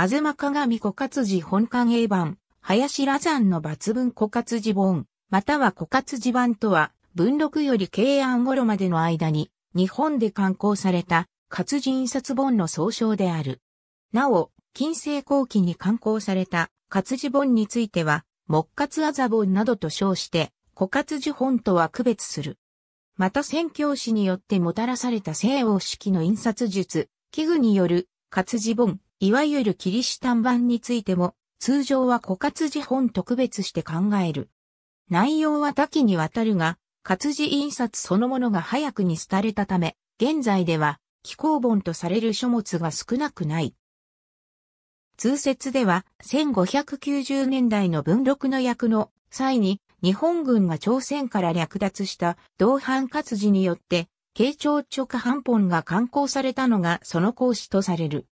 あぜま鏡枯渇時本館 A 版、林羅山の抜群枯渇時本、または枯渇時版とは、文録より慶安頃までの間に、日本で刊行された、活字印刷本の総称である。なお、近世後期に刊行された活字本については、木活あざ本などと称して、枯渇字本とは区別する。また宣教師によってもたらされた西欧式の印刷術、器具による活字本、いわゆるキリシタン版についても、通常は古活字本特別して考える。内容は多岐にわたるが、活字印刷そのものが早くに廃れたため、現在では、気候本とされる書物が少なくない。通説では、1590年代の文録の役の際に、日本軍が朝鮮から略奪した同伴活字によって、慶長直半本が刊行されたのがその講師とされる。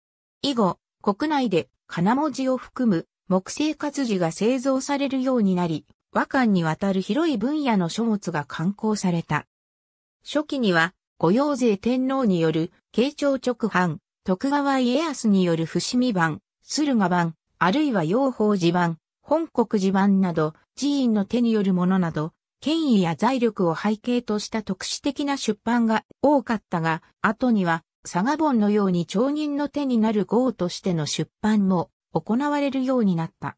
以後、国内で金文字を含む木製活字が製造されるようになり、和漢にわたる広い分野の書物が刊行された。初期には、御用税天皇による慶長直藩、徳川家康による伏見版、駿河版、あるいは養法寺版、本国寺版など、寺院の手によるものなど、権威や財力を背景とした特殊的な出版が多かったが、後には佐賀本のように町人の手になる号としての出版も行われるようになった。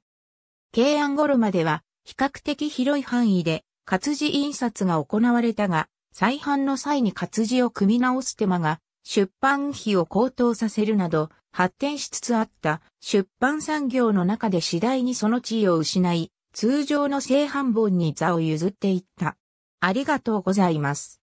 慶安頃までは比較的広い範囲で活字印刷が行われたが、再販の際に活字を組み直す手間が出版費を高騰させるなど発展しつつあった出版産業の中で次第にその地位を失い、通常の正版本に座を譲っていった。ありがとうございます。